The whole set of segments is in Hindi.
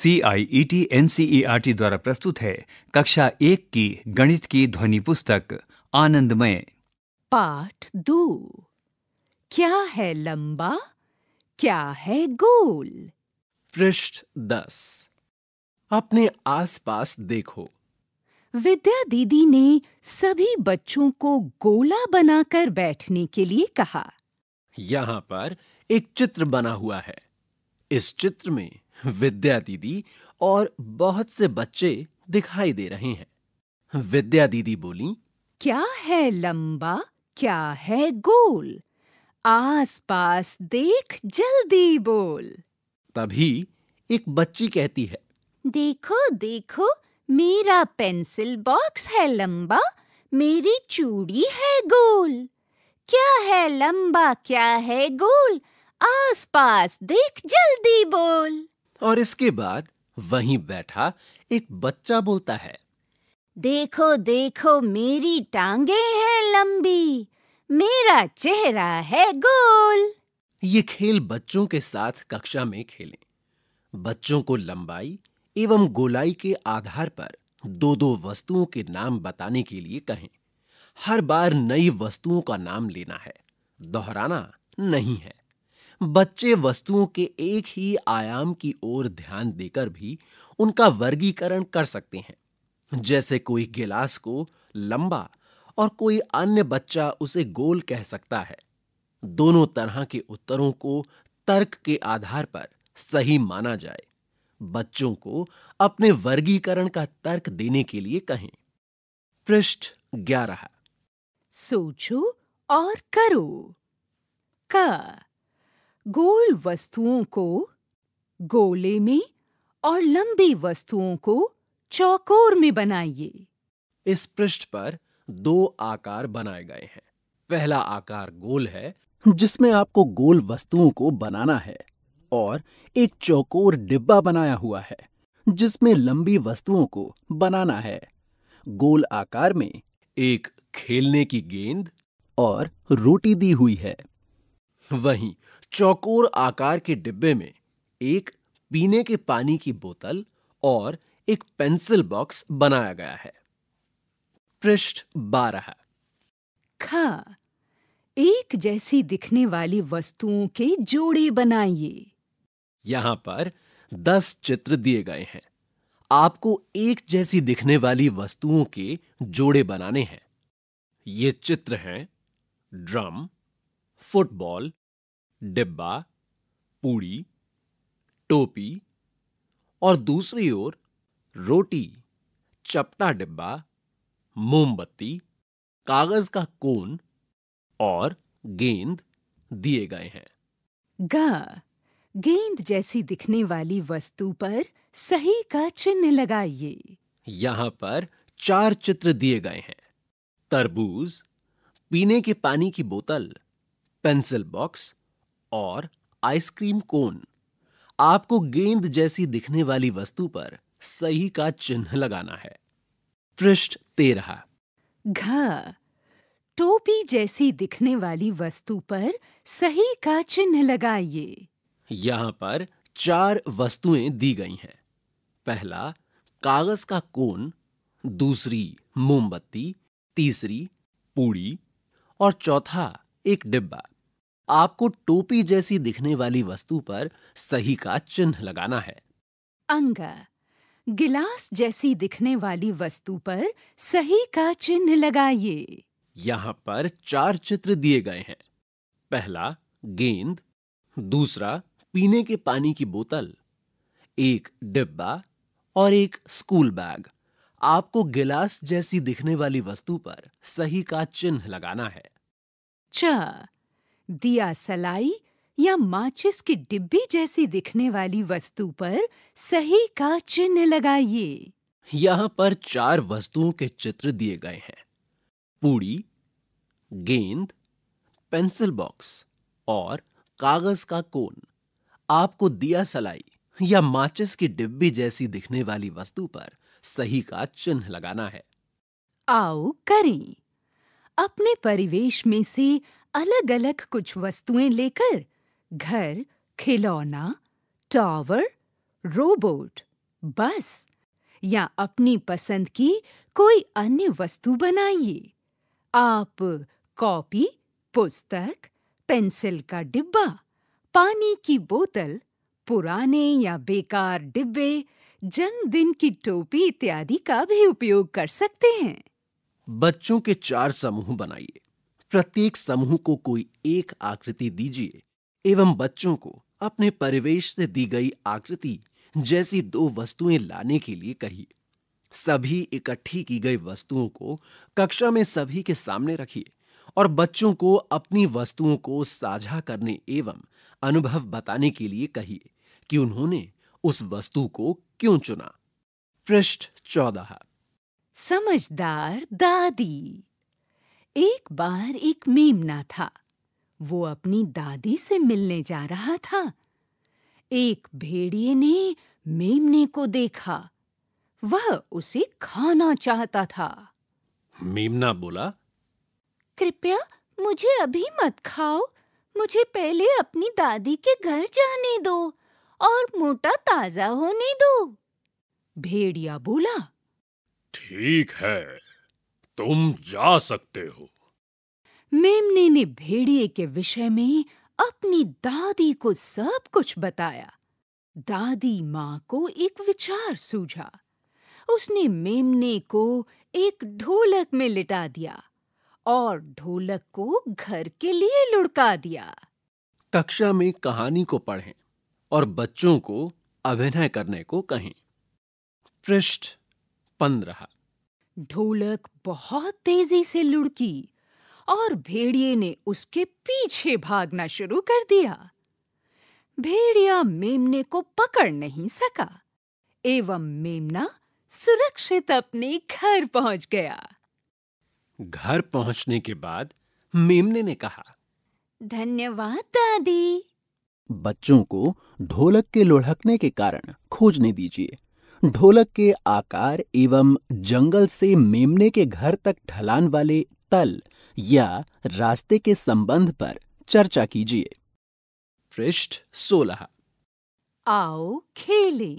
C I E T N C E R T द्वारा प्रस्तुत है कक्षा एक की गणित की ध्वनि पुस्तक आनंदमय पाठ दो क्या है लंबा क्या है गोल पृष्ठ दस अपने आसपास देखो विद्या दीदी ने सभी बच्चों को गोला बनाकर बैठने के लिए कहा यहाँ पर एक चित्र बना हुआ है इस चित्र में विद्या दीदी और बहुत से बच्चे दिखाई दे रहे हैं विद्या दीदी बोली क्या है लंबा क्या है गोल आस पास देख जल्दी बोल तभी एक बच्ची कहती है देखो देखो मेरा पेंसिल बॉक्स है लंबा मेरी चूड़ी है गोल क्या है लंबा क्या है गोल आस पास देख जल्दी बोल और इसके बाद वहीं बैठा एक बच्चा बोलता है देखो देखो मेरी टांगे हैं लंबी मेरा चेहरा है गोल ये खेल बच्चों के साथ कक्षा में खेलें बच्चों को लंबाई एवं गोलाई के आधार पर दो दो वस्तुओं के नाम बताने के लिए कहें हर बार नई वस्तुओं का नाम लेना है दोहराना नहीं है बच्चे वस्तुओं के एक ही आयाम की ओर ध्यान देकर भी उनका वर्गीकरण कर सकते हैं जैसे कोई गिलास को लंबा और कोई अन्य बच्चा उसे गोल कह सकता है दोनों तरह के उत्तरों को तर्क के आधार पर सही माना जाए बच्चों को अपने वर्गीकरण का तर्क देने के लिए कहें पृष्ठ ग्यारह सोचो और करो का गोल वस्तुओं को गोले में और लंबी वस्तुओं को चौकोर में बनाइए इस पृष्ठ पर दो आकार बनाए गए हैं पहला आकार गोल है जिसमें आपको गोल वस्तुओं को बनाना है और एक चौकोर डिब्बा बनाया हुआ है जिसमें लंबी वस्तुओं को बनाना है गोल आकार में एक खेलने की गेंद और रोटी दी हुई है वहीं चौकोर आकार के डिब्बे में एक पीने के पानी की बोतल और एक पेंसिल बॉक्स बनाया गया है पृष्ठ बारह ख एक जैसी दिखने वाली वस्तुओं के जोड़े बनाइए यहां पर दस चित्र दिए गए हैं आपको एक जैसी दिखने वाली वस्तुओं के जोड़े बनाने हैं ये चित्र हैं ड्रम फुटबॉल डिब्बा पूड़ी टोपी और दूसरी ओर रोटी चपटा डिब्बा मोमबत्ती कागज का कोन और गेंद दिए गए हैं ग गेंद जैसी दिखने वाली वस्तु पर सही का चिन्ह लगाइए यहाँ पर चार चित्र दिए गए हैं तरबूज पीने के पानी की बोतल पेंसिल बॉक्स और आइसक्रीम कोन आपको गेंद जैसी दिखने वाली वस्तु पर सही का चिन्ह लगाना है पृष्ठ तेरह घ टोपी जैसी दिखने वाली वस्तु पर सही का चिन्ह लगाइए यहाँ पर चार वस्तुएं दी गई हैं पहला कागज का कोन दूसरी मोमबत्ती तीसरी पूड़ी और चौथा एक डिब्बा आपको टोपी जैसी दिखने वाली वस्तु पर सही का चिन्ह लगाना है अंगा गिलास जैसी दिखने वाली वस्तु पर सही का चिन्ह लगाइए यहाँ पर चार चित्र दिए गए हैं पहला गेंद दूसरा पीने के पानी की बोतल एक डिब्बा और एक स्कूल बैग आपको गिलास जैसी दिखने वाली वस्तु पर सही का चिन्ह लगाना है चार दिया सलाई या माचिस की डिब्बी जैसी दिखने वाली वस्तु पर सही का चिन्ह लगाइए यहाँ पर चार वस्तुओं के चित्र दिए गए हैं पूड़ी गेंद पेंसिल बॉक्स और कागज का कोन आपको दिया सलाई या माचिस की डिब्बी जैसी दिखने वाली वस्तु पर सही का चिन्ह लगाना है आओ करें अपने परिवेश में से अलग अलग कुछ वस्तुएं लेकर घर खिलौना टॉवर रोबोट बस या अपनी पसंद की कोई अन्य वस्तु बनाइए आप कॉपी पुस्तक पेंसिल का डिब्बा पानी की बोतल पुराने या बेकार डिब्बे जन्मदिन की टोपी इत्यादि का भी उपयोग कर सकते हैं बच्चों के चार समूह बनाइए प्रत्येक समूह को कोई एक आकृति दीजिए एवं बच्चों को अपने परिवेश से दी गई आकृति जैसी दो वस्तुएं लाने के लिए कही सभी इकट्ठी की गई वस्तुओं को कक्षा में सभी के सामने रखिए और बच्चों को अपनी वस्तुओं को साझा करने एवं अनुभव बताने के लिए कहिए कि उन्होंने उस वस्तु को क्यों चुना पृष्ठ चौदह समझदार दादी एक बार एक मेमना था वो अपनी दादी से मिलने जा रहा था एक भेड़िए ने मेमने को देखा वह उसे खाना चाहता था मेमना बोला कृपया मुझे अभी मत खाओ मुझे पहले अपनी दादी के घर जाने दो और मोटा ताजा होने दो भेड़िया बोला ठीक है तुम जा सकते हो मेमने ने भेड़िए के विषय में अपनी दादी को सब कुछ बताया दादी माँ को एक विचार सूझा उसने मेमने को एक ढोलक में लिटा दिया और ढोलक को घर के लिए लुढ़का दिया कक्षा में कहानी को पढ़ें और बच्चों को अभिनय करने को कहें पृष्ठ पंद्रह ढोलक बहुत तेजी से लुढ़की और भेड़िए ने उसके पीछे भागना शुरू कर दिया भेड़िया मेमने को पकड़ नहीं सका एवं मेमना सुरक्षित अपने घर पहुंच गया घर पहुंचने के बाद मेमने ने कहा धन्यवाद दादी बच्चों को ढोलक के लुढ़कने के कारण खोजने दीजिए ढोलक के आकार एवं जंगल से मेमने के घर तक ढलान वाले तल या रास्ते के संबंध पर चर्चा कीजिए पृष्ठ सोलह आओ खेले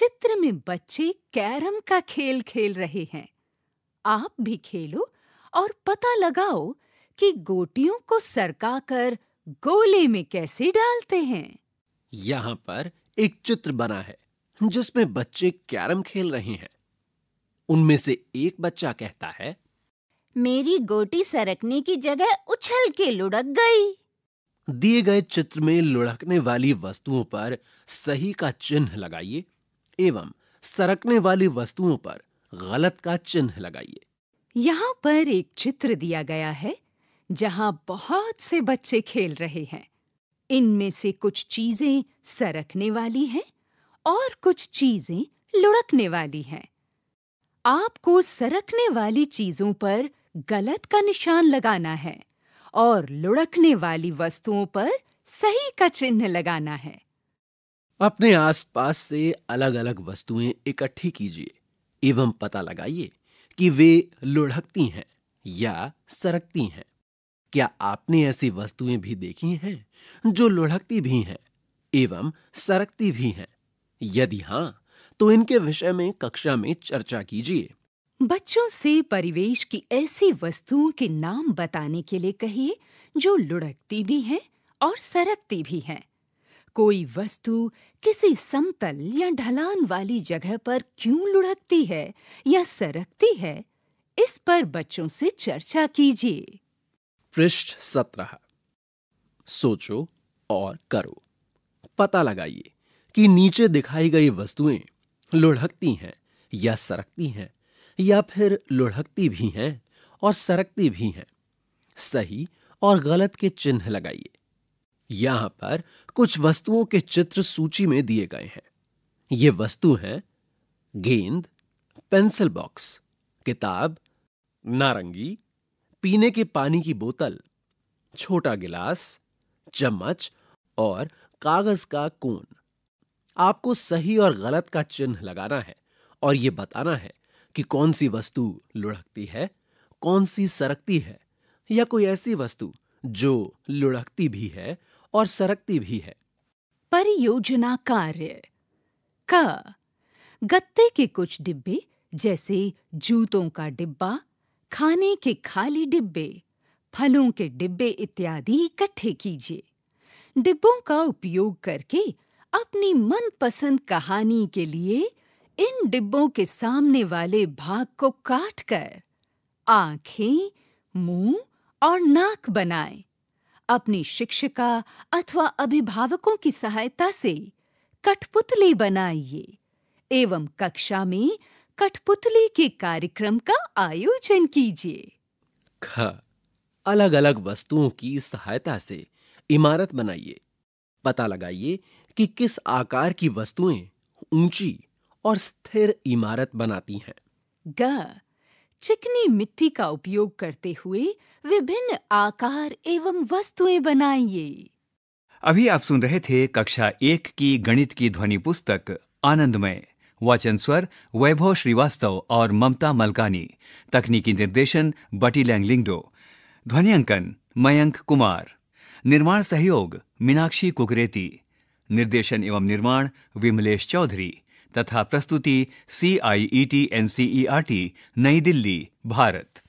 चित्र में बच्चे कैरम का खेल खेल रहे हैं आप भी खेलो और पता लगाओ कि गोटियों को सरकाकर गोले में कैसे डालते हैं यहाँ पर एक चित्र बना है जिसमें बच्चे कैरम खेल रहे हैं उनमें से एक बच्चा कहता है मेरी गोटी सरकने की जगह उछल के लुढ़क गई दिए गए चित्र में लुढ़कने वाली वस्तुओं पर सही का चिन्ह लगाइए एवं सरकने वाली वस्तुओं पर गलत का चिन्ह लगाइए यहाँ पर एक चित्र दिया गया है जहाँ बहुत से बच्चे खेल रहे हैं इनमें से कुछ चीजें सरकने वाली हैं और कुछ चीजें लुढ़कने वाली हैं आपको सरकने वाली चीजों पर गलत का निशान लगाना है और लुढ़कने वाली वस्तुओं पर सही का चिन्ह लगाना है अपने आसपास से अलग-अलग वस्तुएं इकट्ठी कीजिए एवं पता लगाइए कि वे लुढ़कती हैं या सरकती हैं क्या आपने ऐसी वस्तुएं भी देखी हैं जो लुढ़कती भी हैं एवं सरकती भी हैं यदि हाँ तो इनके विषय में कक्षा में चर्चा कीजिए बच्चों से परिवेश की ऐसी वस्तुओं के नाम बताने के लिए कहिए जो लुढ़कती भी हैं और सरकती भी हैं कोई वस्तु किसी समतल या ढलान वाली जगह पर क्यों लुढ़कती है या सरकती है इस पर बच्चों से चर्चा कीजिए पृष्ठ सत्रह सोचो और करो पता लगाइए कि नीचे दिखाई गई वस्तुएं लुढ़कती हैं या सरकती हैं या फिर लुढ़कती भी हैं और सरकती भी हैं सही और गलत के चिन्ह लगाइए यहां पर कुछ वस्तुओं के चित्र सूची में दिए गए हैं ये वस्तु हैं गेंद पेंसिल बॉक्स किताब नारंगी पीने के पानी की बोतल छोटा गिलास चम्मच और कागज का कोन आपको सही और गलत का चिन्ह लगाना है और ये बताना है कि कौन सी वस्तु लुढ़कती है कौन सी सरकती है या कोई ऐसी वस्तु जो लुढ़कती भी है और सरकती भी है परियोजना कार्य क गत्ते के कुछ डिब्बे जैसे जूतों का डिब्बा खाने के खाली डिब्बे फलों के डिब्बे इत्यादि इकट्ठे कीजिए डिब्बों का उपयोग करके अपनी मनपसंद कहानी के लिए इन डिब्बों के सामने वाले भाग को काटकर आंखें मुंह और नाक बनाएं। अपनी शिक्षिका अथवा अभिभावकों की सहायता से कठपुतली बनाइए एवं कक्षा में कठपुतली के कार्यक्रम का आयोजन कीजिए ख अलग अलग वस्तुओं की सहायता से इमारत बनाइए पता लगाइए कि किस आकार की वस्तुएं ऊंची और स्थिर इमारत बनाती हैं ग चिकनी मिट्टी का उपयोग करते हुए विभिन्न आकार एवं वस्तुएं बनाइए अभी आप सुन रहे थे कक्षा एक की गणित की ध्वनि पुस्तक आनंदमय वाचन स्वर वैभव श्रीवास्तव और ममता मलकानी तकनीकी निर्देशन बटी लैंगलिंगडो ध्वनियांकन मयंक कुमार निर्माण सहयोग मीनाक्षी कुकरेती निर्देशन एवं निर्माण विमलेश चौधरी तथा प्रस्तुति C I E T N C E R T New Delhi Bharat